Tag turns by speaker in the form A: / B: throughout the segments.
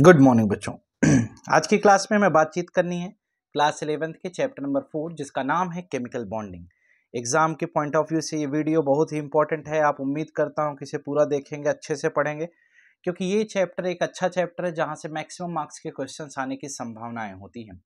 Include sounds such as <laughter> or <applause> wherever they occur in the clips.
A: good morning बच्चों <clears throat> आज की क्लास में हमें बातचीत करनी है क्लास इलेवेंथ के चैप्टर नंबर फोर जिसका नाम है केमिकल बॉन्डिंग एग्ज़ाम के पॉइंट ऑफ व्यू से ये वीडियो बहुत ही इंपॉर्टेंट है आप उम्मीद करता हूँ कि इसे पूरा देखेंगे अच्छे से पढ़ेंगे क्योंकि ये चैप्टर एक अच्छा चैप्टर है जहाँ से मैक्सिमम मार्क्स के क्वेश्चन आने की संभावनाएँ होती हैं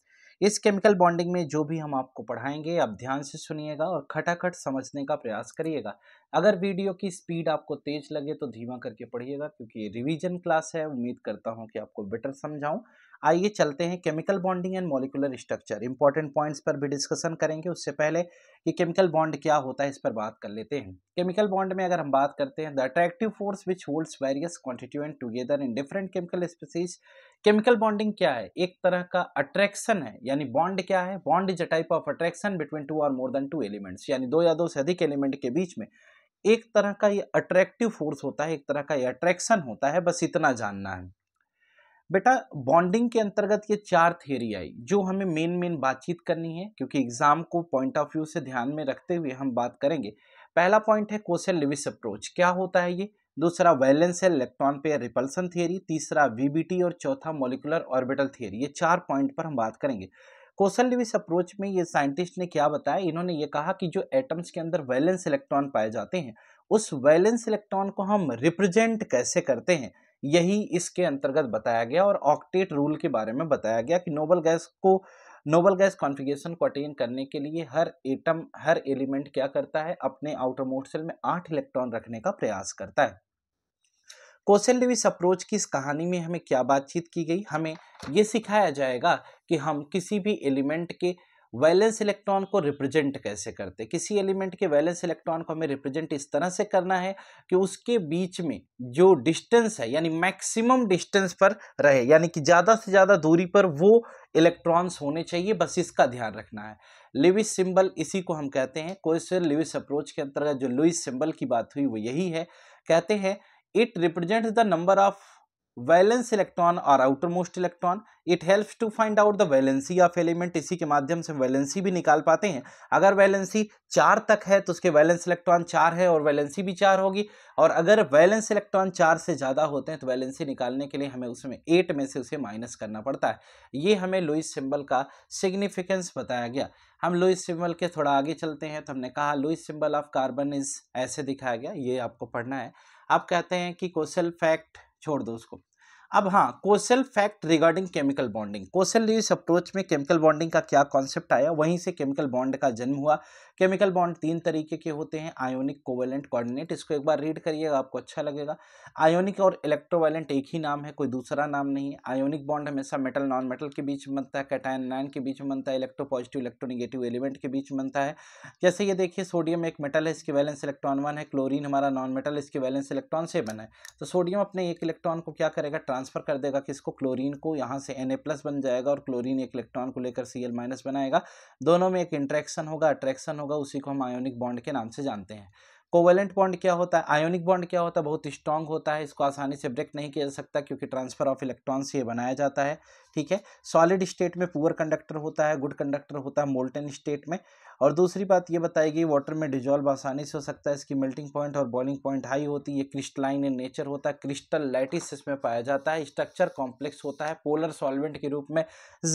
A: इस केमिकल बॉन्डिंग में जो भी हम आपको पढ़ाएंगे आप ध्यान से सुनिएगा और खटाखट समझने का प्रयास करिएगा अगर वीडियो की स्पीड आपको तेज लगे तो धीमा करके पढ़िएगा क्योंकि रिवीजन क्लास है उम्मीद करता हूँ कि आपको बेटर समझाऊँ आइए चलते हैं chemical bonding and molecular structure important points पर भी डिस्कशन करेंगे उससे पहले कि केमिकल बॉन्ड क्या होता है इस पर बात कर लेते हैं केमिकल बॉन्ड में अगर हम बात करते हैं the attractive force which holds various constituent together in different chemical species chemical bonding क्या है एक तरह का अट्रैक्शन है यानी बॉन्ड क्या है bond is a type of attraction between two और मोर देन टू एलिमेंट्स यानी दो या दो से अधिक एलिमेंट के बीच में एक तरह का ये अट्रैक्टिव फोर्स होता है एक तरह का ये अट्रैक्शन होता है बस इतना जानना है बेटा बॉन्डिंग के अंतर्गत ये चार थेरी आई जो हमें मेन मेन बातचीत करनी है क्योंकि एग्जाम को पॉइंट ऑफ व्यू से ध्यान में रखते हुए हम बात करेंगे पहला पॉइंट है कोसेल लिविस अप्रोच क्या होता है ये दूसरा वैलेंस है इलेक्ट्रॉन पेयर रिपल्सन थियरी तीसरा वीबीटी और चौथा मोलिकुलर ऑर्बिटल थियरी ये चार पॉइंट पर हम बात करेंगे लिविस अप्रोच में ये साइंटिस्ट ने क्या बताया इन्होंने ये कहा कि जो एटम्स के अंदर वैलेंस इलेक्ट्रॉन पाए जाते हैं उस वैलेंस इलेक्ट्रॉन को हम रिप्रेजेंट कैसे करते हैं यही इसके अंतर्गत बताया गया और ऑक्टेट रूल के बारे में बताया गया कि नोबल गैस को नोबल गैस कॉन्फ़िगरेशन को अटेन करने के लिए हर एटम हर एलिमेंट क्या करता है अपने आउटर मोटसेल सेल में आठ इलेक्ट्रॉन रखने का प्रयास करता है कौशल लेविस अप्रोच की इस कहानी में हमें क्या बातचीत की गई हमें ये सिखाया जाएगा कि हम किसी भी एलिमेंट के वैलेंस इलेक्ट्रॉन को रिप्रेजेंट कैसे करते किसी एलिमेंट के वैलेंस इलेक्ट्रॉन को हमें रिप्रेजेंट इस तरह से करना है कि उसके बीच में जो डिस्टेंस है यानी मैक्सिमम डिस्टेंस पर रहे यानी कि ज़्यादा से ज़्यादा दूरी पर वो इलेक्ट्रॉन्स होने चाहिए बस इसका ध्यान रखना है लिविस सिंबल इसी को हम कहते हैं कोई लिविस अप्रोच के अंतर्गत जो लुइस सिंबल की बात हुई वो यही है कहते हैं it represents the number of valence electron और outermost electron it helps to find out the valency of element इसी के माध्यम से वैलेंसी भी निकाल पाते हैं अगर वैलेंसी चार तक है तो उसके वैलेंस इलेक्ट्रॉन चार है और वैलेंसी भी चार होगी और अगर वैलेंस इलेक्ट्रॉन चार से ज़्यादा होते हैं तो वैलेंसी निकालने के लिए हमें उसमें एट में से उसे माइनस करना पड़ता है ये हमें लुइस सिंबल का सिग्निफिकेंस बताया गया हम लुइस सिंबल के थोड़ा आगे चलते हैं तो हमने कहा Lewis symbol of carbon is ऐसे दिखाया गया ये आपको पढ़ना है आप कहते हैं कि क्वेश्चन फैक्ट छोड़ दो उसको अब हाँ Kossel fact regarding chemical bonding Kossel Lewis approach में केमिकल बॉन्डिंग का क्या कॉन्सेप्ट आया वहीं से केमिकल बॉन्ड का जन्म हुआ केमिकल बॉन्ड तीन तरीके के होते हैं आयोनिक कोवेलेंट कोऑर्डिनेट इसको एक बार रीड करिएगा आपको अच्छा लगेगा आयोनिक और इलेक्ट्रोवायलेंट एक ही नाम है कोई दूसरा नाम नहीं है आयोनिक बॉन्ड हमेशा मेटल नॉन मेटल के बीच बनता है कैटायन नाइन के बीच बनता है इलेक्ट्रो पॉजिटिव इलेक्ट्रोनिगेटिव एलिमेंट के बीच बनता है जैसे ये देखिए सोडियम एक मेटल है इसके बैलेंस इलेक्ट्रॉन वन है क्लोरीन हमारा नॉन मेटल इसके बैलेंस इलेक्ट्रॉन बना है तो सोडियम अपने एक इलेक्ट्रॉन को क्या करेगा ट्रांसफ़र कर देगा किसको क्लोरीन को यहाँ से एन बन जाएगा और क्लोरीन एक इलेक्ट्रॉन को लेकर सी बनाएगा दोनों में एक इंट्रैक्शन होगा अट्रैक्शन होगा उसी को हम आयोनिक बॉन्ड के नाम से जानते हैं कोवेलेंट बॉन्ड क्या होता है आयोनिक बॉन्ड क्या होता है बहुत स्ट्रांग होता है इसको आसानी से ब्रेक नहीं किया जा सकता क्योंकि ट्रांसफर ऑफ इलेक्ट्रॉन से बनाया जाता है ठीक है सॉलिड स्टेट में पुअर कंडक्टर होता है गुड कंडक्टर होता है मोल्टन स्टेट में और दूसरी बात ये बताई गई वाटर में डिजॉल्व आसानी से हो सकता है इसकी मेल्टिंग पॉइंट और बॉइलिंग पॉइंट हाई होती है ये क्रिस्टलाइन इन नेचर होता है क्रिस्टल लाइटिस इसमें पाया जाता है स्ट्रक्चर कॉम्प्लेक्स होता है पोलर सॉल्वेंट के रूप में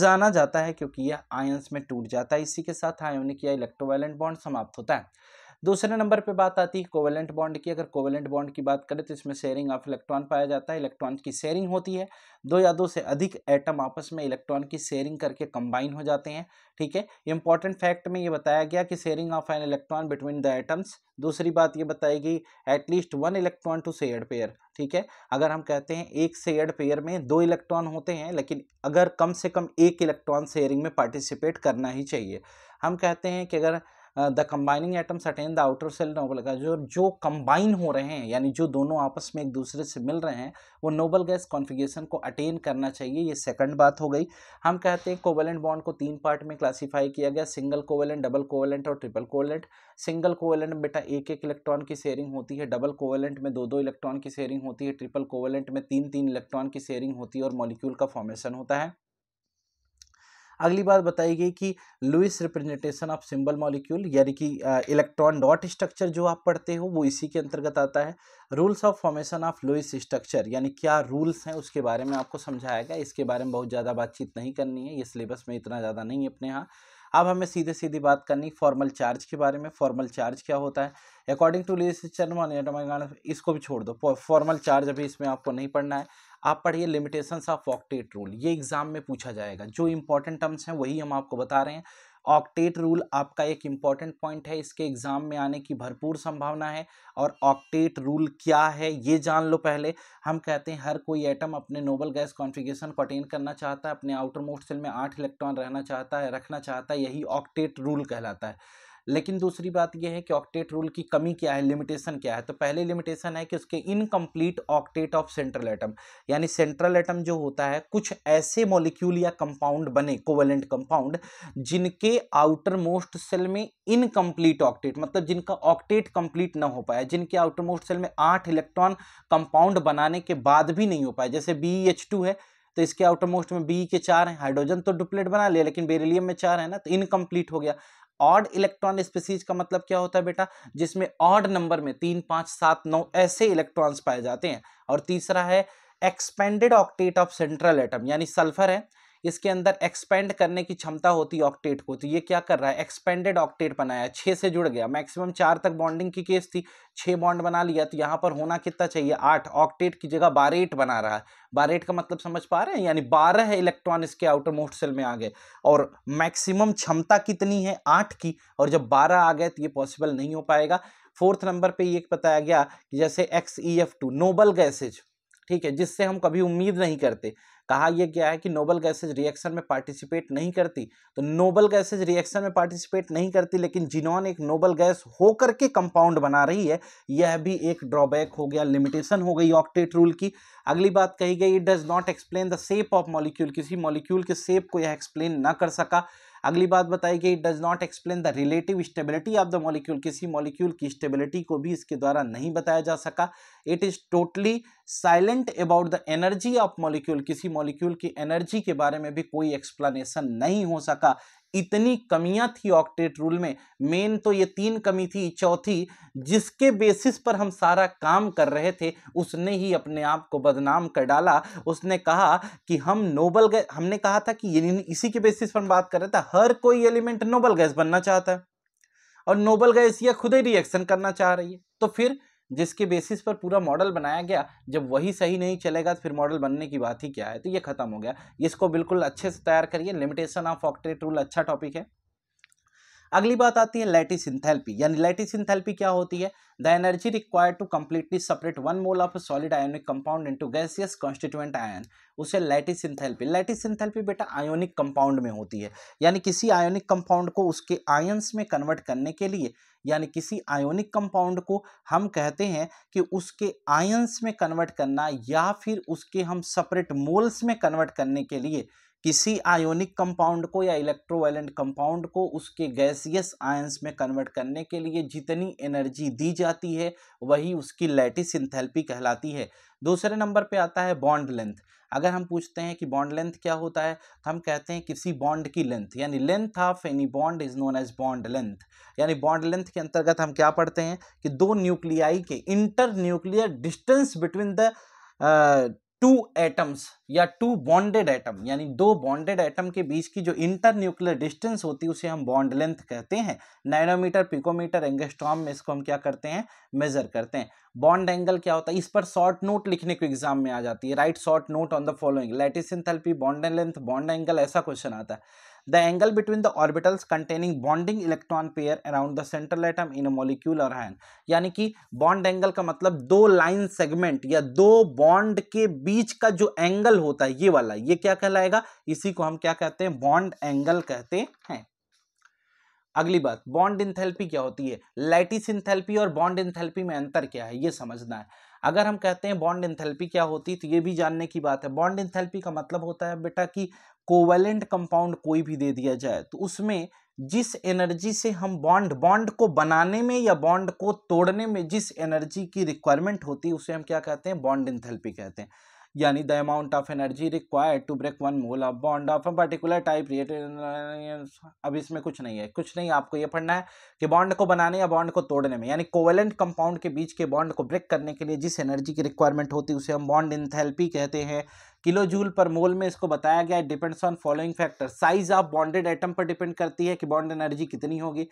A: जाना जाता है क्योंकि यह आयंस में टूट जाता है इसी के साथ आयोनिक या इलेक्ट्रोवायलेंट बॉन्ड समाप्त होता है दूसरे नंबर पे बात आती है कोवेलेंट बॉन्ड की अगर कोवेलेंट बॉन्ड की बात करें तो इसमें शेयरिंग ऑफ इलेक्ट्रॉन पाया जाता है इलेक्ट्रॉन की शेयरिंग होती है दो या दो से अधिक एटम आपस में इलेक्ट्रॉन की शेयरिंग करके कंबाइन हो जाते हैं ठीक है इंपॉर्टेंट फैक्ट में ये बताया गया कि sharing of an electron between the atoms दूसरी बात ये बताई गई at least one electron to share pair ठीक है अगर हम कहते हैं एक शेयर्ड पेयर में दो इलेक्ट्रॉन होते हैं लेकिन अगर कम से कम एक इलेक्ट्रॉन शेयरिंग में पार्टिसिपेट करना ही चाहिए हम कहते हैं कि अगर the combining atoms attain the outer shell noble gas जो जो कम्बाइन हो रहे हैं यानी जो दोनों आपस में एक दूसरे से मिल रहे हैं वो नोबल गैस कॉन्फिगेशन को अटेन करना चाहिए ये सेकंड बात हो गई हम कहते हैं कोवेलेंट बॉन्ड को तीन पार्ट में क्लासीफाई किया गया सिंगल कोवेलेंट डबल कोवेलेंट और ट्रिपल कोवेलेंट सिंगल कोवेलेंट बेटा एक एक इलेक्ट्रॉन की शेयरिंग होती है डबल कोवेलेंट में दो दो इलेक्ट्रॉन की शेयरिंग होती है ट्रिपल कोवेलेंट में तीन तीन इलेक्ट्रॉन की शेयरिंग होती है और मॉलिक्यूल का फॉर्मेशन होता है अगली बात बताई गई कि Lewis representation of symbol molecule यानी कि इलेक्ट्रॉन डॉट स्ट्रक्चर जो आप पढ़ते हो वो इसी के अंतर्गत आता है rules of formation of Lewis structure यानी क्या रूल्स हैं उसके बारे में आपको समझाया गया इसके बारे में बहुत ज़्यादा बातचीत नहीं करनी है ये सिलेबस में इतना ज़्यादा नहीं है अपने यहाँ अब हमें सीधे सीधी बात करनी फॉर्मल चार्ज के बारे में फॉर्मल चार्ज क्या होता है अकॉर्डिंग टू लिस्ट इसको भी छोड़ दो फॉर्मल चार्ज अभी इसमें आपको नहीं पढ़ना है आप पढ़िए लिमिटेशंस ऑफ ऑक्टेट रूल ये एग्जाम में पूछा जाएगा जो इंपॉर्टेंट टर्म्स हैं वही हम आपको बता रहे हैं ऑक्टेट रूल आपका एक इम्पॉर्टेंट पॉइंट है इसके एग्जाम में आने की भरपूर संभावना है और ऑक्टेट रूल क्या है ये जान लो पहले हम कहते हैं हर कोई एटम अपने नोबल गैस कॉन्फ़िगरेशन को अटेन करना चाहता है अपने आउटर मोस्ट सेल में आठ इलेक्ट्रॉन रहना चाहता है रखना चाहता है यही ऑक्टेट रूल कहलाता है लेकिन दूसरी बात यह है कि ऑक्टेट रूल की कमी क्या है लिमिटेशन क्या है तो पहले लिमिटेशन है कि उसके incomplete octet of central atom यानी सेंट्रल एटम जो होता है कुछ ऐसे मोलिक्यूल या कंपाउंड बने कोवेलेंट कंपाउंड जिनके आउटर मोस्ट सेल में इनकम्प्लीट ऑक्टेट मतलब जिनका ऑक्टेट कंप्लीट ना हो पाया जिनके आउटर मोस्ट सेल में आठ इलेक्ट्रॉन कंपाउंड बनाने के बाद भी नहीं हो पाया जैसे बी एच टू है तो इसके आउटर मोस्ट में बी के e चार हैं हाइड्रोजन तो डुप्लेट बना लिया लेकिन बेरिलियम में चार है ना तो इनकम्प्लीट हो गया ऑड इलेक्ट्रॉन स्पीसीज का मतलब क्या होता है बेटा जिसमें ऑड नंबर में तीन पाँच सात नौ ऐसे इलेक्ट्रॉन्स पाए जाते हैं और तीसरा है expanded octet of central atom यानी सल्फर है इसके अंदर एक्सपेंड करने की क्षमता होती है ऑक्टेट को तो ये क्या कर रहा है एक्सपेंडेड ऑक्टेट बनाया छः से जुड़ गया मैक्सिमम चार तक बॉन्डिंग की केस थी छः बॉन्ड बना लिया तो यहाँ पर होना कितना चाहिए आठ ऑक्टेट की जगह बारेट बना रहा है बारेट का मतलब समझ पा रहे हैं यानी बारह इलेक्ट्रॉन इसके आउटर मोस्ट सेल में आ गए और मैक्सिमम क्षमता कितनी है आठ की और जब बारह आ गए तो ये पॉसिबल नहीं हो पाएगा फोर्थ नंबर पे ये बताया गया कि जैसे X E F two noble gases ठीक है जिससे हम कभी उम्मीद नहीं करते कहा यह गया है कि नोबल गैसेज रिएक्शन में पार्टिसिपेट नहीं करती तो नोबल गैसेज रिएक्शन में पार्टिसिपेट नहीं करती लेकिन जिनॉन एक नोबल गैस होकर के कंपाउंड बना रही है यह भी एक ड्रॉबैक हो गया लिमिटेशन हो गई ऑक्टेट रूल की अगली बात कही गई it does not explain the shape of molecule किसी मॉलिक्यूल के सेप को यह एक्सप्लेन ना कर सका अगली बात बताई गई does not explain the relative stability of the molecule किसी मॉलिक्यूल की स्टेबिलिटी को भी इसके द्वारा नहीं बताया जा सका it is totally silent about the energy of molecule किसी मॉलिक्यूल की एनर्जी के बारे में भी कोई एक्सप्लेनेशन नहीं हो सका इतनी कमियां थी ऑक्टेट रूल में मेन तो ये तीन कमी थी चौथी जिसके बेसिस पर हम सारा काम कर रहे थे उसने ही अपने आप को बदनाम कर डाला उसने कहा कि हम नोबल गैस हमने कहा था कि इसी के बेसिस पर बात कर रहे थे हर कोई एलिमेंट नोबल गैस बनना चाहता है और नोबल गैस यह खुद ही रिएक्शन करना चाह रही है तो फिर जिसके बेसिस पर पूरा मॉडल बनाया गया जब वही सही नहीं चलेगा तो फिर मॉडल बनने की बात ही क्या है तो ये खत्म हो गया इसको बिल्कुल अच्छे से तैयार करिए लिमिटेशन ऑफ ऑक्ट्रेट रूल अच्छा टॉपिक है अगली बात आती है लैटिस इंथैल्पी यानी लैटिस इंथैल्पी क्या होती है the energy required to completely separate one mole of solid ionic compound into gaseous constituent ion उसे लैटिस इंथैल्पी लैटिस इंथैल्पी बेटा आयोनिक कंपाउंड में होती है यानी किसी आयोनिक कंपाउंड को उसके आयन्स में कन्वर्ट करने के लिए यानी किसी आयोनिक कंपाउंड को हम कहते हैं कि उसके आयन्स में कन्वर्ट करना या फिर उसके हम सेपरेट मोल्स में कन्वर्ट करने के लिए किसी आयोनिक कंपाउंड को या इलेक्ट्रोवायलेंट कंपाउंड को उसके गैसियस आयंस में कन्वर्ट करने के लिए जितनी एनर्जी दी जाती है वही उसकी लैटिस इंथेल्पी कहलाती है दूसरे नंबर पे आता है बॉन्ड लेंथ अगर हम पूछते हैं कि बॉन्ड लेंथ क्या होता है तो हम कहते हैं किसी बॉन्ड की लेंथ यानी length of any bond is known as bond length यानी बॉन्ड लेंथ के अंतर्गत हम क्या पढ़ते हैं कि दो न्यूक्लियाई के inter nuclear distance between the two atoms या टू बॉन्डेड एटम यानी दो बॉन्डेड एटम के बीच की जो इंटर न्यूक्लियर डिस्टेंस होती है उसे हम बॉन्ड लेंथ कहते हैं नैनोमीटर पिकोमीटर एंगेस्ट्रॉम में इसको हम क्या करते हैं मेजर करते हैं बॉन्ड एंगल क्या होता है इस पर शॉर्ट नोट लिखने को एग्जाम में आ जाती है write short note on the following lattice enthalpy bond length bond angle ऐसा क्वेश्चन आता है The angle between the orbitals containing bonding electron pair around the central atom in a molecular ion यानी कि bond angle का मतलब दो line segment या दो bond के बीच का जो angle होता है ये वाला ये क्या कहलाएगा इसी को हम क्या कहते हैं bond angle कहते हैं अगली बात बॉन्ड इंथेल्पी क्या होती है लाइटिस इंथेल्पी और बॉन्ड इंथेल्पी में अंतर क्या है ये समझना है अगर हम कहते हैं बॉन्ड इंथेल्पी क्या होती है तो ये भी जानने की बात है बॉन्ड इंथेल्पी का मतलब होता है बेटा कि कोवेलेंट कंपाउंड कोई भी दे दिया जाए तो उसमें जिस एनर्जी से हम बॉन्ड बॉन्ड को बनाने में या बॉन्ड को तोड़ने में जिस एनर्जी की रिक्वायरमेंट होती है उसे हम क्या कहते हैं बॉन्ड इंथेल्पी कहते हैं यानी the amount of energy required to break one mole of bond of a particular type रिएटेड तो अब इसमें कुछ नहीं है कुछ नहीं आपको ये पढ़ना है कि बॉन्ड को बनाने या बॉन्ड को तोड़ने में यानी कोवेलेंट कंपाउंड के बीच के बॉन्ड को ब्रेक करने के लिए जिस एनर्जी की रिक्वायरमेंट होती है उसे हम बॉन्ड इंथेल्पी कहते हैं किलो जूल पर मोल में इसको बताया गया है depends on following factor size of bonded atom पर डिपेंड करती है कि बॉन्ड एनर्जी कितनी होगी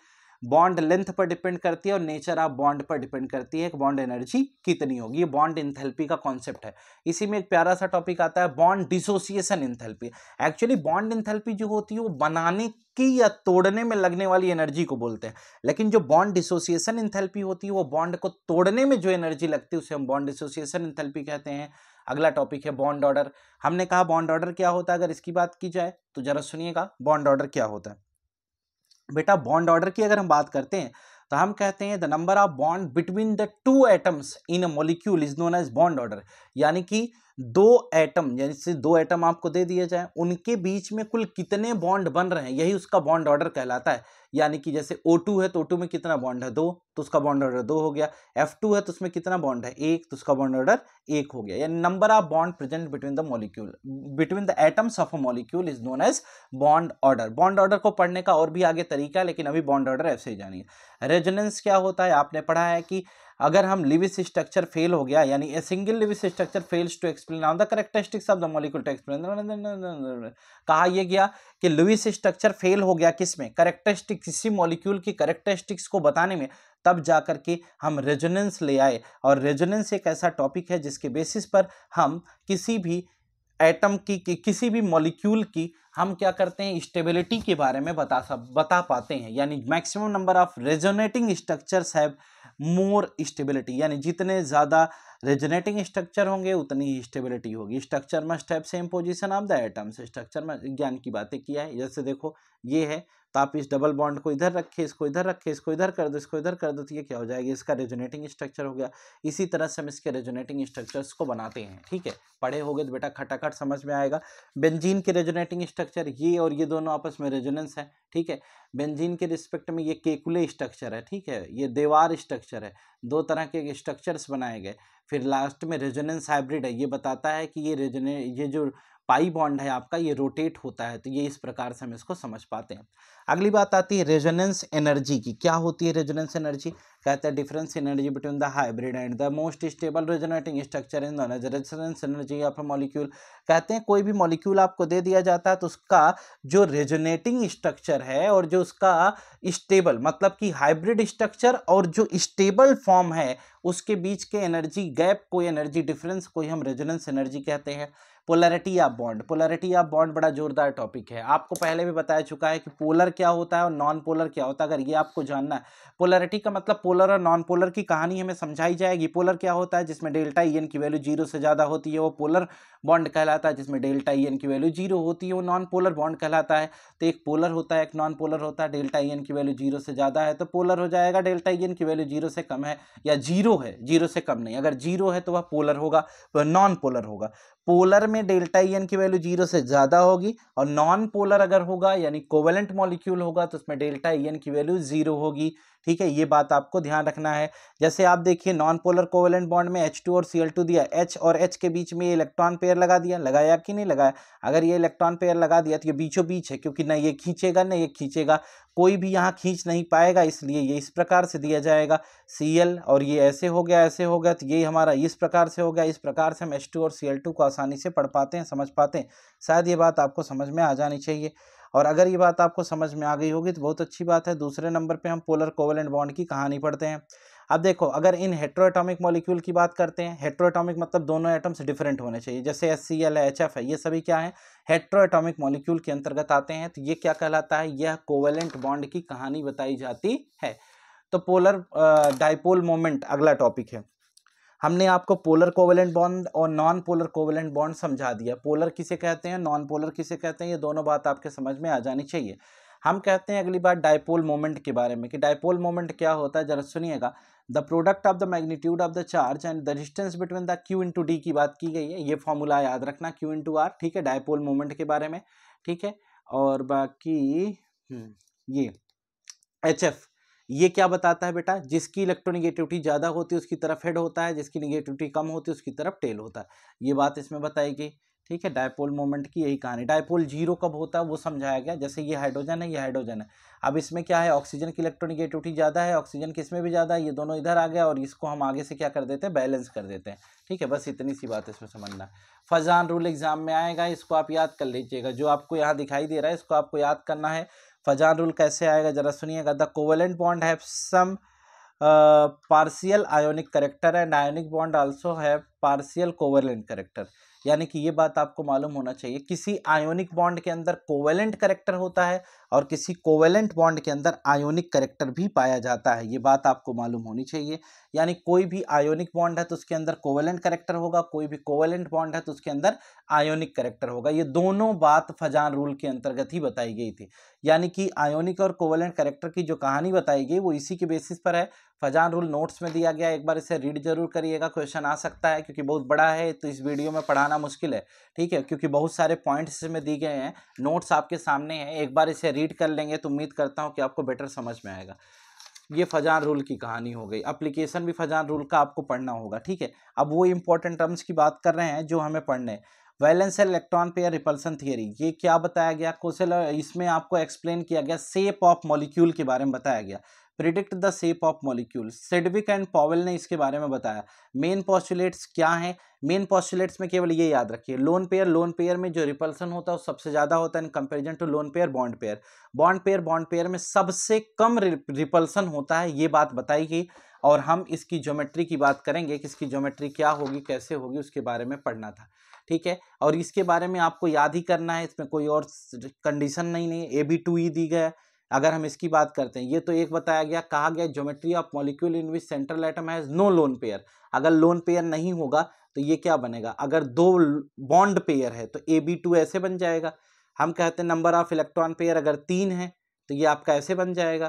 A: बॉन्ड लेंथ पर डिपेंड करती है और नेचर ऑफ बॉन्ड पर डिपेंड करती है कि बॉन्ड एनर्जी कितनी होगी ये बॉन्ड इंथेल्पी का कॉन्सेप्ट है इसी में एक प्यारा सा टॉपिक आता है bond dissociation enthalpy actually bond enthalpy जो होती है वो बनाने की या तोड़ने में लगने वाली एनर्जी को बोलते हैं लेकिन जो बॉन्ड डिसोसिएशन इंथेल्पी होती है वो बॉन्ड को तोड़ने में जो एनर्जी लगती है उसे हम बॉन्ड डिसोसिएशन इंथेल्पी कहते हैं अगला टॉपिक है बॉन्ड ऑर्डर हमने कहा बॉन्ड ऑर्डर क्या होता है अगर इसकी बात की जाए तो जरा सुनिएगा बॉन्ड ऑर्डर क्या होता है बेटा बॉन्ड ऑर्डर की अगर हम बात करते हैं तो हम कहते हैं the number of bond between the two atoms in a molecule is known as bond order यानी कि दो एटम जैसे दो एटम आपको दे दिए जाए उनके बीच में कुल कितने बॉन्ड बन रहे हैं यही उसका बॉन्ड ऑर्डर कहलाता है यानी कि जैसे O2 है तो O2 में कितना बॉन्ड है दो तो उसका बॉन्ड ऑर्डर दो हो गया F2 है तो उसमें कितना बॉन्ड है एक तो उसका बॉन्ड ऑर्डर एक हो गया यानी number of bond present between the molecule between the atoms of a molecule is known as bond order bond order को पढ़ने का और भी आगे तरीका है लेकिन अभी बॉन्ड ऑर्डर ऐसे ही जानिए रेजोनेंस क्या होता है आपने पढ़ा है कि अगर हम लिविस स्ट्रक्चर फेल हो गया यानी a single Lewis structure fails to explain on the characteristics of the molecule to explain कहा यह गया कि लिविस स्ट्रक्चर फेल हो गया किस में करेक्टरिस्टिक्स किसी मॉलिक्यूल की करेक्टरिस्टिक्स को बताने में तब जा कर के हम रेजोनेंस ले आए और रेजोनेंस एक ऐसा टॉपिक है जिसके बेसिस पर हम किसी भी एटम की कि, किसी भी मॉलिक्यूल की हम क्या करते हैं स्टेबिलिटी के बारे में बता सब बता पाते हैं यानी maximum number of resonating structures have more stability यानी जितने ज़्यादा रेजोनेटिंग स्ट्रक्चर होंगे उतनी ही स्टेबिलिटी होगी structure must have same position of the atoms structure में ज्ञान की बातें किया है जैसे देखो ये है तो आप इस डबल बॉन्ड को इधर रखें इसको इधर रखें इसको इधर कर दो इसको इधर कर दो तो ये क्या हो जाएगा इसका रेजोनेटिंग स्ट्रक्चर हो गया इसी तरह से हम इसके रेजोनेटिंग स्ट्रक्चर्स को बनाते हैं ठीक है पढ़े हो गए तो बेटा खटाखट समझ में आएगा बेंजीन के रेजोनेटिंग स्ट्रक्चर ये और ये दोनों आपस में रेजोनेंस है ठीक है बेंजीन के रिस्पेक्ट में ये केकुले स्ट्रक्चर है ठीक है ये देवार स्ट्रक्चर है दो तरह के स्ट्रक्चर्स बनाए गए फिर लास्ट में रेजोनेंस हाइब्रिड है ये बताता है कि ये रेजोने ये जो पाई बॉन्ड है आपका ये रोटेट होता है तो ये इस प्रकार से हम इसको समझ पाते हैं अगली बात आती है रेजोनेंस एनर्जी की क्या होती है रेजोनेंस एनर्जी कहते हैं difference energy between the hybrid and the most stable resonating structure in non resonance energy of molecule कहते हैं कोई भी मॉलिक्यूल आपको दे दिया जाता है तो उसका जो रेजोनेटिंग स्ट्रक्चर है और जो उसका स्टेबल मतलब कि हाइब्रिड स्ट्रक्चर और जो स्टेबल फॉर्म है उसके बीच के एनर्जी गैप को एनर्जी डिफरेंस को हम रेजोनेंस एनर्जी कहते हैं polarity of bond polarity of bond बड़ा जोरदार टॉपिक है आपको पहले भी बताया चुका है कि पोलर क्या होता है और नॉन पोलर क्या होता है अगर ये आपको जानना है पोलरिटी का मतलब पोलर और नॉन पोलर की कहानी हमें समझाई जाएगी पोलर क्या होता है जिसमें डेल्टा ई e की वैल्यू जीरो से ज़्यादा होती है वो पोलर बॉन्ड कहलाता है जिसमें डेल्टा ई e की वैल्यू जीरो होती है वो नॉन पोलर बॉन्ड कहलाता है तो एक पोलर होता है एक नॉन पोलर होता है डेल्टा ई e की वैल्यू जीरो से ज़्यादा है तो पोलर हो जाएगा डेल्टा ई की वैल्यू जीरो से कम है या जीरो है जीरो से कम नहीं अगर जीरो है तो वह पोलर होगा वह नॉन पोलर होगा पोलर में में डेल्टा एन e की वैल्यू जीरो से ज़्यादा होगी और नॉन पोलर अगर होगा यानी कोवेलेंट मॉलिक्यूल होगा तो उसमें डेल्टा ई e एन की वैल्यू जीरो होगी ठीक है ये बात आपको ध्यान रखना है जैसे आप देखिए नॉन पोलर कोवेलेंट बॉन्ड में एच और सी दिया एच और एच के बीच में ये इलेक्ट्रॉन पेयर लगा दिया लगाया कि नहीं लगाया अगर ये इलेक्ट्रॉन पेयर लगा दिया तो ये बीचों बीच है क्योंकि ना ये खींचेगा ना ये खींचेगा कोई भी यहाँ खींच नहीं पाएगा इसलिए ये इस प्रकार से दिया जाएगा सी और ये ऐसे हो गया ऐसे हो गया तो ये हमारा इस प्रकार से हो गया इस प्रकार से हम एच और सी को आसानी से पढ़ पाते हैं समझ पाते हैं शायद ये बात आपको समझ में आ जानी चाहिए और अगर ये बात आपको समझ में आ गई होगी तो बहुत अच्छी बात है दूसरे नंबर पर हम पोलर कोवलेंट बॉन्ड की कहानी पढ़ते हैं अब देखो अगर इन हेट्रोएटॉमिक मॉलिक्यूल की बात करते हैं हेट्रोएटॉमिक मतलब दोनों एटम्स डिफरेंट होने चाहिए जैसे S C L H F है ये सभी क्या है हेट्रोएटॉमिक मॉलिक्यूल के अंतर्गत आते हैं तो ये क्या कहलाता है यह कोवेलेंट बॉन्ड की कहानी बताई जाती है तो पोलर डाइपोल मोमेंट अगला टॉपिक है हमने आपको पोलर कोवेलेंट बॉन्ड और नॉन पोलर कोवेलेंट बॉन्ड समझा दिया पोलर किसे कहते हैं नॉन पोलर किसे कहते हैं ये दोनों बात आपके समझ में आ जानी चाहिए हम कहते हैं अगली बार डायपोल मोमेंट के बारे में कि डायपोल मोमेंट क्या होता है जरा सुनिएगा the product of the magnitude of the charge and the distance between the Q into D की बात की गई है ये फॉर्मूला याद रखना क्यू इंटू आर ठीक है डायपोल मोमेंट के बारे में ठीक है और बाकी हम्म, ये एच एफ ये क्या बताता है बेटा जिसकी इलेक्ट्रोनिगेटिविटी ज़्यादा होती है उसकी तरफ हेड होता है जिसकी निगेटिविटी कम होती है उसकी तरफ टेल होता है ये बात इसमें बताई गई ठीक है डायपोल मोमेंट की यही कहानी डायपोल जीरो कब होता है वो समझाया गया जैसे ये हाइड्रोजन है ये हाइड्रोजन है अब इसमें क्या है ऑक्सीजन की इलेक्ट्रोनिगेटिविटी ज़्यादा है ऑक्सीजन किसमें भी ज़्यादा है ये दोनों इधर आ गया और इसको हम आगे से क्या कर देते हैं बैलेंस कर देते हैं ठीक है बस इतनी सी बात इसमें समझना फजान रूल एग्जाम में आएगा इसको आप याद कर लीजिएगा जो आपको यहाँ दिखाई दे रहा है इसको आपको याद करना है फजान रूल कैसे आएगा जरा सुनिएगा the covalent bond have some partial ionic character and ionic bond also have partial covalent character यानी कि ये बात आपको मालूम होना चाहिए किसी आयोनिक बॉन्ड के अंदर कोवेलेंट करेक्टर होता है और किसी कोवेलेंट बॉन्ड के अंदर आयोनिक करेक्टर भी पाया जाता है ये बात आपको मालूम होनी चाहिए यानी कोई भी आयोनिक बॉन्ड है तो उसके अंदर कोवेलेंट करेक्टर होगा कोई भी कोवेलेंट बॉन्ड है तो उसके अंदर आयोनिक करेक्टर होगा ये दोनों बात फजान रूल के अंतर्गत ही बताई गई थी यानी कि आयोनिक और कोवेलेंट करेक्टर की जो कहानी बताई गई वो इसी के बेसिस पर है फजान रूल नोट्स में दिया गया एक बार इसे रीड जरूर करिएगा क्वेश्चन आ सकता है क्योंकि बहुत बड़ा है तो इस वीडियो में पढ़ाना मुश्किल है ठीक है क्योंकि बहुत सारे पॉइंट्स इसमें दिए गए हैं नोट्स आपके सामने हैं एक बार इसे रीड कर लेंगे तो उम्मीद करता हूँ कि आपको बेटर समझ में आएगा ये फजान रूल की कहानी हो गई अप्लीकेशन भी फजान रूल का आपको पढ़ना होगा ठीक है अब वो इंपॉर्टेंट टर्म्स की बात कर रहे हैं जो हमें पढ़ने हैं वैलेंस इलेक्ट्रॉन या रिपल्सन थियरी ये क्या बताया गया कौशल इसमें आपको एक्सप्लेन किया गया सेप ऑफ मॉलिक्यूल के बारे में बताया गया predict the shape of molecule Sidgwick and Powell ने इसके बारे में बताया मेन पॉस्टुलेट्स क्या हैं मेन पॉस्टुलेट्स में केवल ये याद रखिए लोन पेयर लोन पेयर में जो रिपल्सन होता है वो सबसे ज़्यादा होता है in comparison to lone pair bond pair bond pair bond pair में सबसे कम रिपल्सन होता है ये बात बताई गई और हम इसकी ज्योमेट्री की बात करेंगे कि इसकी ज्योमेट्री क्या होगी कैसे होगी उसके बारे में पढ़ना था ठीक है और इसके बारे में आपको याद ही करना है इसमें कोई और कंडीशन नहीं है ए बी टू ई दी गया अगर हम इसकी बात करते हैं ये तो एक बताया गया कहा गया geometry of molecule in which central atom has no lone pair अगर लोन पेयर नहीं होगा तो ये क्या बनेगा अगर दो बॉन्ड पेयर है तो ए बी टू ऐसे बन जाएगा हम कहते हैं नंबर ऑफ इलेक्ट्रॉन पेयर अगर तीन है तो ये आपका ऐसे बन जाएगा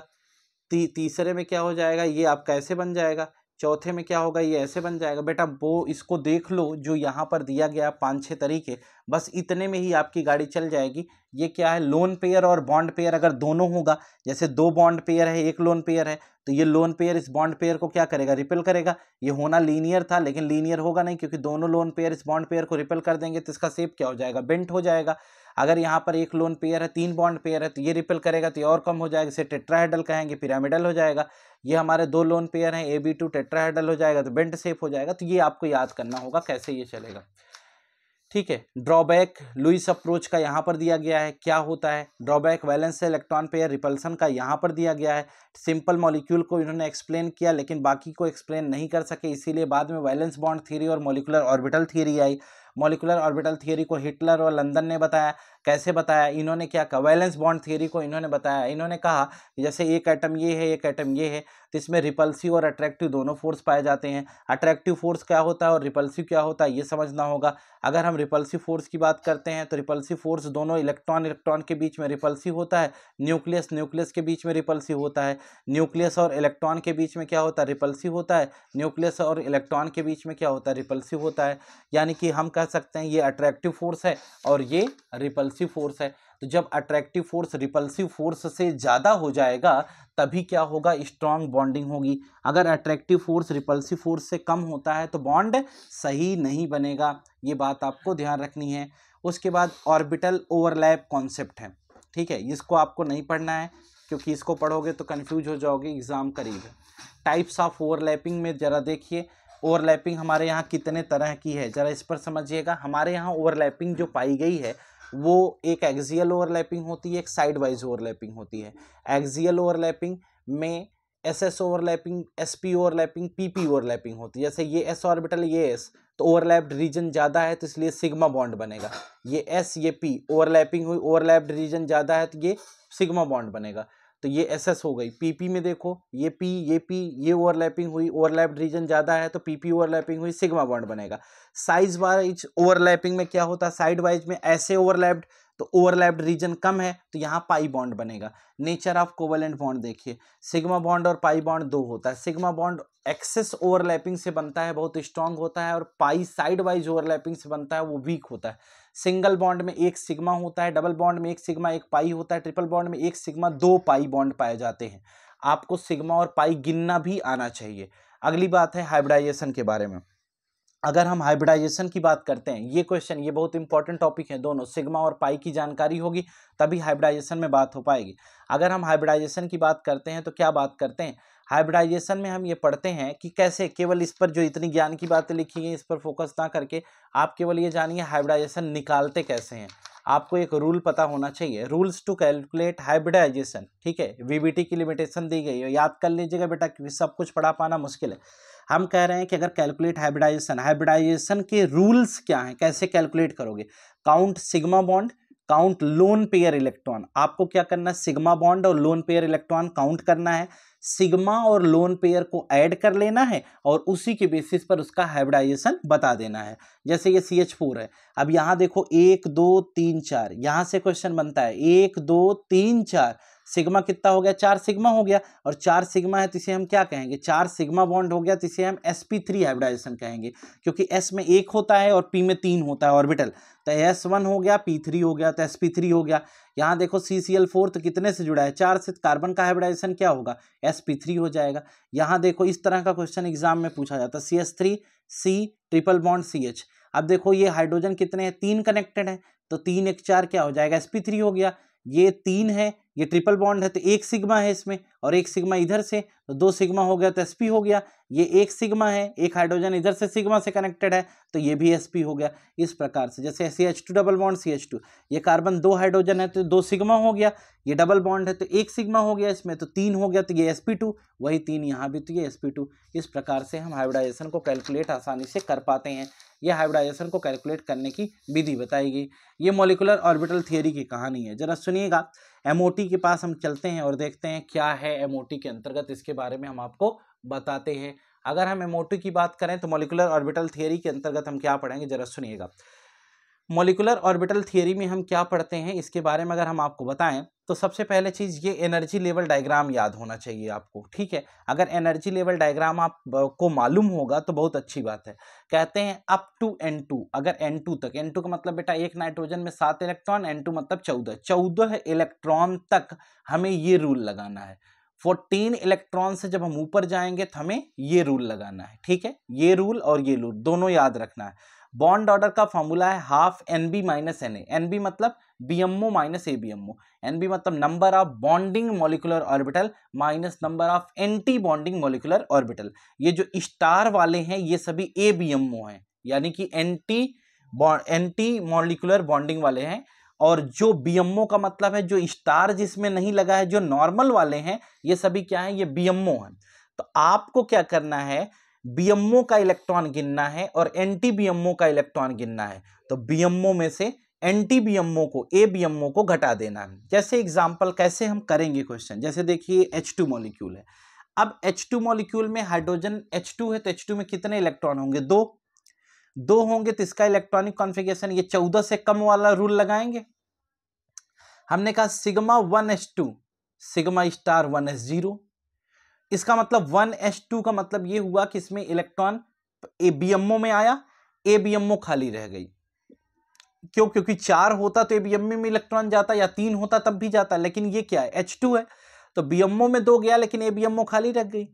A: ती, तीसरे में क्या हो जाएगा ये आपका ऐसे बन जाएगा चौथे में क्या होगा ये ऐसे बन जाएगा बेटा वो इसको देख लो जो यहाँ पर दिया गया पाँच छः तरीके बस इतने में ही आपकी गाड़ी चल जाएगी ये क्या है लोन पेयर और बॉन्ड पेयर अगर दोनों होगा जैसे दो बॉन्ड पेयर है एक लोन पेयर है तो ये लोन पेयर इस बॉन्ड पेयर को क्या करेगा रिपेल करेगा ये होना लीनियर था लेकिन लीनियर होगा नहीं क्योंकि दोनों लोन पेयर इस बॉन्ड पेयर को रिपेल कर देंगे तो इसका सेप क्या हो जाएगा बेंट हो जाएगा अगर यहाँ पर एक लोन पेयर है तीन बॉन्ड पेयर है तो ये रिपेल करेगा तो ये और कम हो जाएगा इसे टेट्राहेडल कहेंगे पिरामिडल हो जाएगा ये हमारे दो लोन पेयर हैं ए बी टू टेट्राहेडल हो जाएगा तो बेंट सेप हो जाएगा तो ये आपको याद करना होगा कैसे ये चलेगा ठीक है ड्रॉबैक लुइस अप्रोच का यहाँ पर दिया गया है क्या होता है drawback valence electron pair repulsion का यहाँ पर दिया गया है सिंपल मॉलिक्यूल को इन्होंने एक्सप्लेन किया लेकिन बाकी को एक्सप्लेन नहीं कर सके इसीलिए बाद में वैलेंस बॉन्ड थीरी और मोलिकुलर ऑर्बिटल थीरी आई मोलिकुलर ऑर्बिटल थियोरी को हिटलर और लंदन ने बताया कैसे बताया इन्होंने क्या कहा वैलेंस बॉन्ड थियोरी को इन्होंने बताया इन्होंने कहा कि जैसे एक एटम ये है एक एटम ये है तो इसमें रिपल्सिव और अट्रैक्टिव दोनों फोर्स पाए जाते हैं अट्रैक्टिव फोर्स क्या होता है और रिपल्सिव क्या होता है ये समझना होगा अगर हम रिपल्सिव फोर्स की बात करते हैं तो रिपल्सिव फोर्स दोनों इलेक्ट्रॉन इलेक्ट्रॉन के बीच में रिपल्सिव होता है न्यूक्लियस न्यूक्लियस के बीच में रिपल्सिव होता है न्यूक्लियस और इलेक्ट्रॉन के बीच में क्या होता है रिपल्सिव होता है न्यूक्लियस और इलेक्ट्रॉन के बीच में क्या होता है रिपल्सिव होता है यानी कि हम कह सकते हैं ये अट्रैक्टिव फोर्स है और ये रिपल्सिव फोर्स है तो जब अट्रैक्टिव फोर्स रिपल्सिव फोर्स से ज़्यादा हो जाएगा तभी क्या होगा स्ट्रांग बॉन्डिंग होगी अगर अट्रैक्टिव फोर्स रिपल्सिव फोर्स से कम होता है तो बॉन्ड सही नहीं बनेगा ये बात आपको ध्यान रखनी है उसके बाद ऑर्बिटल ओवरलैप कॉन्सेप्ट है ठीक है इसको आपको नहीं पढ़ना है क्योंकि इसको पढ़ोगे तो कन्फ्यूज हो जाओगे एग्ज़ाम करीब टाइप्स ऑफ ओवरलैपिंग में ज़रा देखिए ओवरलैपिंग हमारे यहाँ कितने तरह की है ज़रा इस पर समझिएगा हमारे यहाँ ओवरलैपिंग जो पाई गई है वो एक एक्जियल ओवरलैपिंग होती है एक साइड वाइज ओवरलैपिंग होती है एक्जियल ओवरलैपिंग में S S overlapping S P overlapping P P overlapping होती है जैसे ये एस ऑर्बिटल ये एस तो ओवरलैप्ड रीजन ज़्यादा है तो इसलिए सिग्मा बॉन्ड बनेगा ये एस ये पी ओवरलैपिंग हुई ओवरलैप्ड रीजन ज़्यादा है तो ये सिग्मा बॉन्ड बनेगा तो ये एसएस हो गई पीपी में देखो ये पी ये पी ये ओवरलैपिंग हुई ओवरलैप्ड रीजन ज़्यादा है तो पीपी ओवरलैपिंग हुई सिग्मा बॉन्ड बनेगा साइज वाइज ओवरलैपिंग में क्या होता है साइड वाइज में ऐसे ओवरलैप्ड तो ओवरलैप्ड रीजन कम है तो यहाँ पाई बॉन्ड बनेगा नेचर ऑफ कोवलेंट बॉन्ड देखिए सिग्मा बॉन्ड और पाई बॉन्ड दो होता है सिग्मा बॉन्ड एक्सेस ओवरलैपिंग से बनता है बहुत स्ट्रांग होता है और पाई साइड वाइज ओवरलैपिंग से बनता है वो वीक होता है सिंगल बॉन्ड में एक सिग्मा होता है डबल बॉन्ड में एक सिग्मा एक पाई होता है ट्रिपल बॉन्ड में एक सिग्मा दो पाई बॉन्ड पाए जाते हैं आपको सिग्मा और पाई गिनना भी आना चाहिए अगली बात है हाइब्रिडाइजेशन के बारे में अगर हम हाइब्रिडाइजेशन की बात करते हैं ये क्वेश्चन ये बहुत इंपॉर्टेंट टॉपिक है दोनों सिग्मा और पाई की जानकारी होगी तभी हाइब्रिडाइजेशन में बात हो पाएगी अगर हम हाइब्रिडाइजेशन की बात करते हैं तो क्या बात करते हैं हाइब्रिडाइजेशन में हम ये पढ़ते हैं कि कैसे केवल इस पर जो इतनी ज्ञान की बातें लिखी गई इस पर फोकस ना करके आप केवल ये जानिए हाइब्रिडाइजेशन निकालते कैसे हैं आपको एक रूल पता होना चाहिए रूल्स टू कैलकुलेट हाइब्रिडाइजेशन ठीक है वीबीटी की लिमिटेशन दी गई है याद कर लीजिएगा बेटा क्योंकि सब कुछ पढ़ा पाना मुश्किल है हम कह रहे हैं कि अगर कैलकुलेट हाइब्रिडाइजेशन हाइब्रिडाइजेशन के रूल्स क्या हैं कैसे कैलकुलेट करोगे count sigma bond count lone pair electron आपको क्या करना है सिग्मा बॉन्ड और लोन पेयर इलेक्ट्रॉन काउंट करना है सिग्मा और लोन पेयर को ऐड कर लेना है और उसी के बेसिस पर उसका हाइब्रिडाइजेशन बता देना है जैसे ये सी एच फोर है अब यहाँ देखो एक दो तीन चार यहाँ से क्वेश्चन बनता है एक दो तीन चार सिग्मा कितना हो गया चार सिग्मा हो गया और चार सिग्मा है तो इसे हम क्या कहेंगे चार सिग्मा बॉन्ड हो गया तो इसे हम एस पी थ्री हाइब्रिडाइजेशन कहेंगे क्योंकि एस में एक होता है और पी में तीन होता है ऑर्बिटल तो एस वन हो गया पी थ्री हो गया तो एस पी थ्री हो गया यहाँ देखो सी सी एल फोर तो कितने से जुड़ा है चार से कार्बन का हाइब्रिडाइजेशन क्या होगा एस पी थ्री हो जाएगा यहाँ देखो इस तरह का क्वेश्चन एग्जाम में पूछा जाता है C S three C triple bond C H अब देखो ये हाइड्रोजन कितने हैं तीन कनेक्टेड है तो तीन एक चार क्या हो जाएगा एस पी थ्री हो गया ये तीन है ये ट्रिपल बॉन्ड है तो एक सिग्मा है इसमें और एक सिग्मा इधर से तो दो सिग्मा हो गया तो एस पी हो गया ये एक सिग्मा है एक हाइड्रोजन इधर से सिग्मा से कनेक्टेड है तो ये भी एस हो गया इस प्रकार से जैसे C H two double bond C H two ये कार्बन दो हाइड्रोजन है तो दो सिग्मा हो गया ये डबल बॉन्ड है तो एक सिग्मा हो गया इसमें तो तीन हो गया तो ये एस पी टू वही तीन यहाँ भी तो ये एस पी टू इस प्रकार से हम हाइब्रिडाइजेशन को कैलकुलेट आसानी से कर पाते हैं ये हाइब्रिडाइजेशन को कैलकुलेट करने की विधि बताई गई ये मोलिकुलर ऑर्बिटल थियोरी की कहानी है जरा सुनिएगा एम के पास हम चलते हैं और देखते हैं क्या है एम के अंतर्गत इसके बारे में हम आपको बताते हैं अगर हम एमोटो की बात करें तो मोलिकुलर ऑर्बिटल थियोरी के अंतर्गत हम क्या पढ़ेंगे जरा सुनिएगा मोलिकुलर ऑर्बिटल थियोरी में हम क्या पढ़ते हैं इसके बारे में अगर हम आपको बताएं तो सबसे पहले चीज़ ये एनर्जी लेवल डायग्राम याद होना चाहिए आपको ठीक है अगर एनर्जी लेवल डायग्राम आप को मालूम होगा तो बहुत अच्छी बात है कहते हैं अप टू एन टू अगर एन टू तक एन टू का मतलब बेटा एक नाइट्रोजन में सात इलेक्ट्रॉन एन टू मतलब चौदह चौदह इलेक्ट्रॉन तक हमें ये रूल लगाना है फोर्टीन इलेक्ट्रॉन से जब हम ऊपर जाएंगे तो हमें ये रूल लगाना है ठीक है ये रूल और ये रूल दोनों याद रखना है बॉन्ड ऑर्डर का फॉर्मूला है half N B minus N A N B मतलब B M O minus A B M O N B मतलब number of bonding molecular orbital minus number of anti bonding molecular orbital ये जो star वाले हैं ये सभी ए B M ओ हैं यानी कि एंटी एंटी मॉलिकुलर बॉन्डिंग वाले हैं और जो बीएमओ का मतलब है जो स्टार जिसमें नहीं लगा है जो नॉर्मल वाले हैं ये सभी क्या है ये बीएमओ है तो आपको क्या करना है बीएमओ का इलेक्ट्रॉन गिनना है और एंटी बीएमओ का इलेक्ट्रॉन गिनना है तो बीएमओ में से एंटी बीएमओ को ए बीएमओ को घटा देना है जैसे एग्जाम्पल कैसे हम करेंगे क्वेश्चन जैसे देखिए एच टू मोलिक्यूल है अब एच टू मोलिक्यूल में हाइड्रोजन एच टू है तो एच टू में कितने इलेक्ट्रॉन होंगे दो दो होंगे तो इसका इलेक्ट्रॉनिक कॉन्फ़िगरेशन ये चौदह से कम वाला रूल लगाएंगे हमने कहा sigma one S two sigma star one S zero इसका मतलब वन एस टू का मतलब ये हुआ कि इसमें electron A B M O में आया ए बी एम ओ खाली रह गई क्यों क्योंकि चार होता तो ए बी एम ओ में इलेक्ट्रॉन जाता या तीन होता तब भी जाता लेकिन ये क्या है एच टू है तो बी एम ओ में दो गया लेकिन ए बी एम ओ खाली रह गई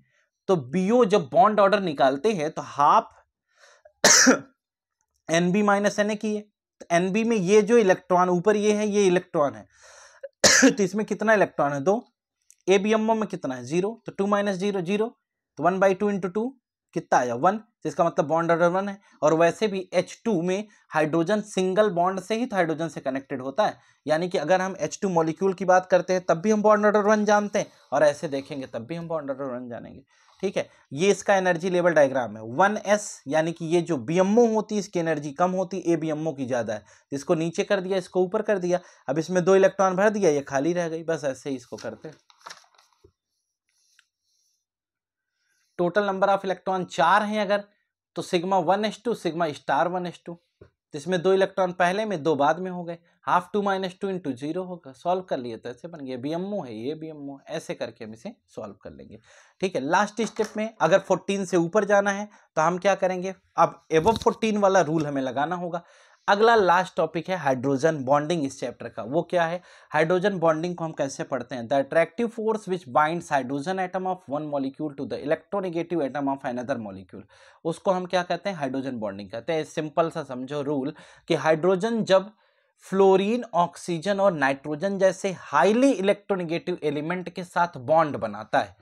A: तो बी ओ जब बॉन्ड ऑर्डर निकालते हैं तो half <coughs> N B minus N A की है एन बी में ये जो इलेक्ट्रॉन ऊपर ये है ये इलेक्ट्रॉन है <coughs> तो इसमें कितना इलेक्ट्रॉन है दो ए बी एम ओ में कितना है जीरो तो टू माइनस जीरो जीरो तो one by two into two कितना आया वन तो इसका मतलब बॉन्ड ऑर्डर वन है और वैसे भी एच टू में हाइड्रोजन सिंगल बॉन्ड से ही तो हाइड्रोजन से कनेक्टेड होता है यानी कि अगर हम एच टू मॉलिक्यूल की बात करते हैं तब भी हम बॉन्ड ऑर्डर वन जानते हैं और ऐसे देखेंगे तब भी हम बॉन्ड ऑर्डर वन जानेंगे ठीक है ये इसका एनर्जी लेवल डायग्राम है वन एस यानी कि ये जो बीएमओ होती है इसकी एनर्जी कम होती है ए बीएमओ की ज़्यादा है इसको नीचे कर दिया इसको ऊपर कर दिया अब इसमें दो इलेक्ट्रॉन भर दिया ये खाली रह गई बस ऐसे ही इसको करते टोटल नंबर ऑफ इलेक्ट्रॉन चार हैं अगर तो sigma one S two sigma star one S two जिसमें दो इलेक्ट्रॉन पहले में दो बाद में हो गए half two minus two into zero होगा सॉल्व कर लिए तो ऐसे बन गया बी एम ओ है ये बी एम ओ ऐसे करके हम इसे सॉल्व कर लेंगे ठीक है लास्ट स्टेप में अगर फोर्टीन से ऊपर जाना है तो हम क्या करेंगे अब एबव फोर्टीन वाला रूल हमें लगाना होगा अगला लास्ट टॉपिक है हाइड्रोजन बॉन्डिंग इस चैप्टर का वो क्या है हाइड्रोजन बॉन्डिंग को हम कैसे पढ़ते हैं the attractive force which binds hydrogen atom of one molecule to the electronegative atom of another molecule उसको हम क्या कहते हैं हाइड्रोजन बॉन्डिंग कहते हैं सिंपल सा समझो रूल कि हाइड्रोजन जब फ्लोरीन ऑक्सीजन और नाइट्रोजन जैसे हाईली इलेक्ट्रोनिगेटिव एलिमेंट के साथ बॉन्ड बनाता है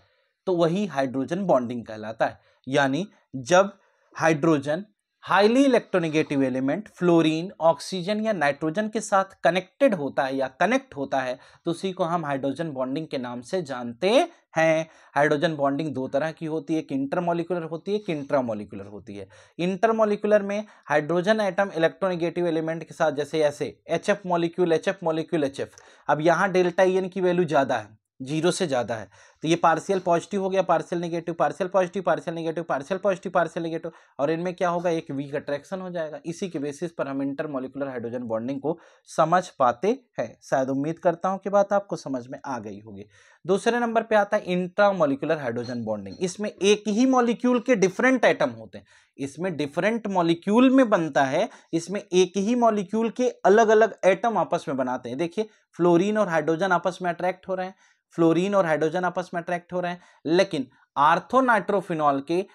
A: तो वही हाइड्रोजन बॉन्डिंग कहलाता है यानी जब hydrogen highly electronegative element fluorine oxygen या नाइट्रोजन के साथ कनेक्टेड होता है या कनेक्ट होता है तो उसी को हम हाइड्रोजन बॉन्डिंग के नाम से जानते हैं हाइड्रोजन बॉन्डिंग दो तरह की होती है एक इंटरमोलिकुलर होती है एक इंट्रामोलिकुलर होती है इंटरमोलिकुलर में हाइड्रोजन आइटम इलेक्ट्रोनिगेटिव एलिमेंट के साथ जैसे ऐसे H F molecule H F molecule H F अब यहाँ डेल्टा ई e एन की वैल्यू ज़्यादा है जीरो से ज़्यादा है तो ये पार्शियल पॉजिटिव हो गया partial negative partial positive partial negative partial positive partial negative और इनमें क्या होगा एक वीक अट्रैक्शन हो जाएगा इसी के बेसिस पर हम इंटर मोलिकुलर हाइड्रोजन बॉन्डिंग को समझ पाते हैं शायद उम्मीद करता हूँ कि बात आपको समझ में आ गई होगी दूसरे नंबर पर आता है इंट्रा मोलिकुलर हाइड्रोजन बॉन्डिंग इसमें एक ही मॉलिक्यूल के डिफरेंट आइटम होते हैं इसमें डिफरेंट मॉलिक्यूल में बनता है इसमें एक ही मॉलिक्यूल के अलग अलग एटम आपस में बनाते हैं देखिए फ्लोरीन और हाइड्रोजन आपस में अट्रैक्ट हो रहे हैं फ्लोरीन और हाइड्रोजन आपस में अट्रैक्ट हो रहे हैं लेकिन आर्थोनाइट्रोफिनॉल के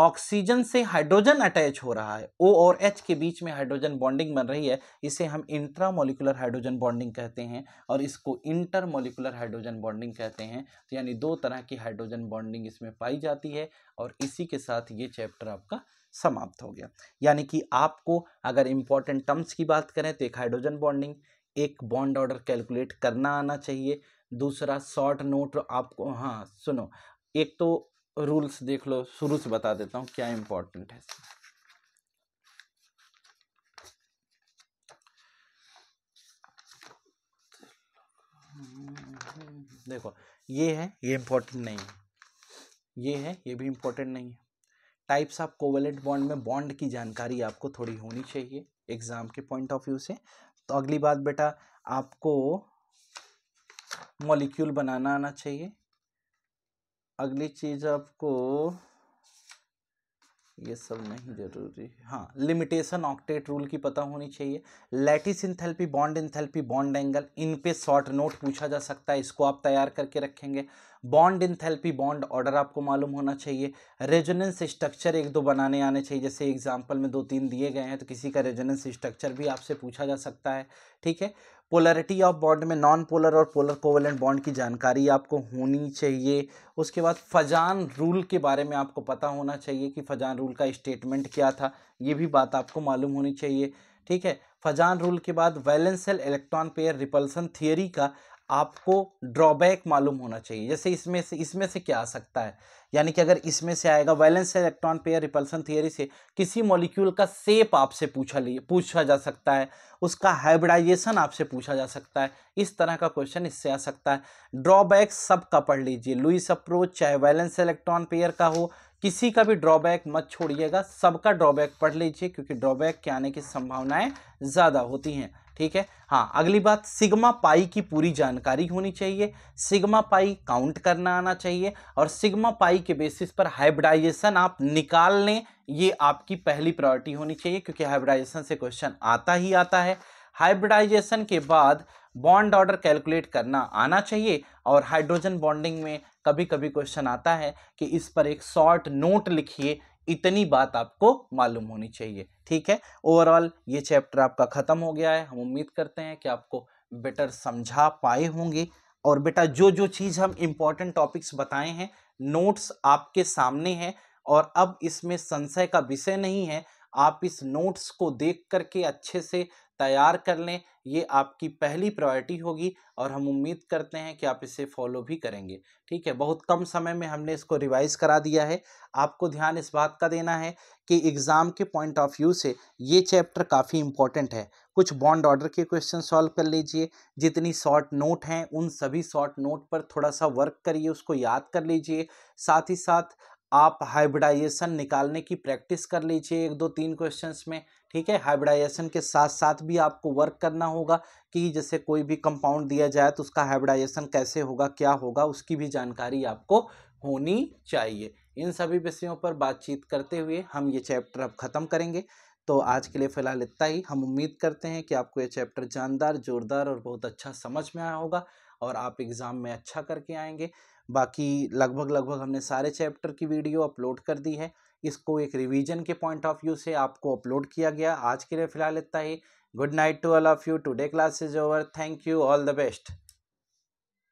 A: ऑक्सीजन से हाइड्रोजन अटैच हो रहा है ओ और एच के बीच में हाइड्रोजन बॉन्डिंग बन रही है इसे हम इंट्रामोलिकुलर हाइड्रोजन बॉन्डिंग कहते हैं और इसको इंटरमोलिकुलर हाइड्रोजन बॉन्डिंग कहते हैं तो यानी दो तरह की हाइड्रोजन बॉन्डिंग इसमें पाई जाती है और इसी के साथ ये चैप्टर आपका समाप्त हो गया यानी कि आपको अगर इंपॉर्टेंट टर्म्स की बात करें तो एक हाइड्रोजन बॉन्डिंग एक बॉन्ड ऑर्डर कैलकुलेट करना आना चाहिए दूसरा शॉर्ट नोट आपको हाँ सुनो एक तो रूल्स देख लो शुरू से बता देता हूँ क्या इंपॉर्टेंट है देखो ये है ये इम्पोर्टेंट नहीं है ये है ये भी इंपॉर्टेंट नहीं है टाइप्स ऑफ कोवेलेंट बॉन्ड में बॉन्ड की जानकारी आपको थोड़ी होनी चाहिए एग्ज़ाम के पॉइंट ऑफ व्यू से तो अगली बात बेटा आपको मॉलिक्यूल बनाना आना चाहिए अगली चीज़ आपको ये सब नहीं जरूरी हाँ लिमिटेशन ऑक्टेट रूल की पता होनी चाहिए lattice enthalpy bond enthalpy bond angle इन पे शॉर्ट नोट पूछा जा सकता है इसको आप तैयार करके रखेंगे बॉन्ड इंथेल्पी बॉन्ड ऑर्डर आपको मालूम होना चाहिए रेजोनेंस स्ट्रक्चर एक दो बनाने आने चाहिए जैसे एग्जाम्पल में दो तीन दिए गए हैं तो किसी का रेजोनेंस स्ट्रक्चर भी आपसे पूछा जा सकता है ठीक है पोलरिटी ऑफ बॉन्ड में नॉन पोलर और पोलर कोवलेंट बॉन्ड की जानकारी आपको होनी चाहिए उसके बाद फजान रूल के बारे में आपको पता होना चाहिए कि फजान रूल का स्टेटमेंट क्या था ये भी बात आपको मालूम होनी चाहिए ठीक है फजान रूल के बाद valence shell electron pair repulsion theory का आपको ड्रॉबैक मालूम होना चाहिए जैसे इसमें से इसमें से क्या आ सकता है यानी कि अगर इसमें से आएगा valence electron pair repulsion theory से किसी मॉलिक्यूल का सेप आपसे पूछा लिए पूछा जा सकता है उसका हाइब्रिडाइजेशन आपसे पूछा जा सकता है इस तरह का क्वेश्चन इससे आ सकता है ड्रॉबैक सब का पढ़ लीजिए लुइस अप्रोच चाहे वैलेंस इलेक्ट्रॉन पेयर का हो किसी का भी ड्रॉबैक मत छोड़िएगा सबका ड्रॉबैक पढ़ लीजिए क्योंकि ड्रॉबैक के आने की संभावनाएं ज़्यादा होती हैं ठीक है हाँ अगली बात सिग्मा पाई की पूरी जानकारी होनी चाहिए सिग्मा पाई काउंट करना आना चाहिए और सिग्मा पाई के बेसिस पर हाइब्रिडाइजेशन आप निकाल लें ये आपकी पहली प्रायोरिटी होनी चाहिए क्योंकि हाइब्रिडाइजेशन से क्वेश्चन आता ही आता है हाइब्रिडाइजेशन के बाद बॉन्ड ऑर्डर कैलकुलेट करना आना चाहिए और हाइड्रोजन बॉन्डिंग में कभी कभी क्वेश्चन आता है कि इस पर एक शॉर्ट नोट लिखिए इतनी बात आपको मालूम होनी चाहिए ठीक है ओवरऑल ये चैप्टर आपका ख़त्म हो गया है हम उम्मीद करते हैं कि आपको बेटर समझा पाए होंगे और बेटा जो जो चीज़ हम इम्पॉर्टेंट टॉपिक्स बताए हैं नोट्स आपके सामने हैं और अब इसमें संशय का विषय नहीं है आप इस नोट्स को देख करके अच्छे से तैयार कर लें ये आपकी पहली प्रायोरिटी होगी और हम उम्मीद करते हैं कि आप इसे फॉलो भी करेंगे ठीक है बहुत कम समय में हमने इसको रिवाइज करा दिया है आपको ध्यान इस बात का देना है कि एग्ज़ाम के पॉइंट ऑफ व्यू से ये चैप्टर काफ़ी इंपॉर्टेंट है कुछ बॉन्ड ऑर्डर के क्वेश्चन सॉल्व कर लीजिए जितनी शॉर्ट नोट हैं उन सभी शॉर्ट नोट पर थोड़ा सा वर्क करिए उसको याद कर लीजिए साथ ही साथ आप हाइब्रिडाइजेशन निकालने की प्रैक्टिस कर लीजिए एक दो तीन क्वेश्चंस में ठीक है हाइब्रिडाइजेशन के साथ साथ भी आपको वर्क करना होगा कि जैसे कोई भी कंपाउंड दिया जाए तो उसका हाइब्रिडाइजेशन कैसे होगा क्या होगा उसकी भी जानकारी आपको होनी चाहिए इन सभी विषयों पर बातचीत करते हुए हम ये चैप्टर अब ख़त्म करेंगे तो आज के लिए फ़िलहाल इतना ही हम उम्मीद करते हैं कि आपको ये चैप्टर जानदार जोरदार और बहुत अच्छा समझ में आया होगा और आप एग्ज़ाम में अच्छा करके आएंगे बाकी लगभग लगभग हमने सारे चैप्टर की वीडियो अपलोड कर दी है इसको एक रिवीजन के पॉइंट ऑफ व्यू से आपको अपलोड किया गया आज के लिए फिलहाल इतना ही good night to all of you today class is over thank you all the best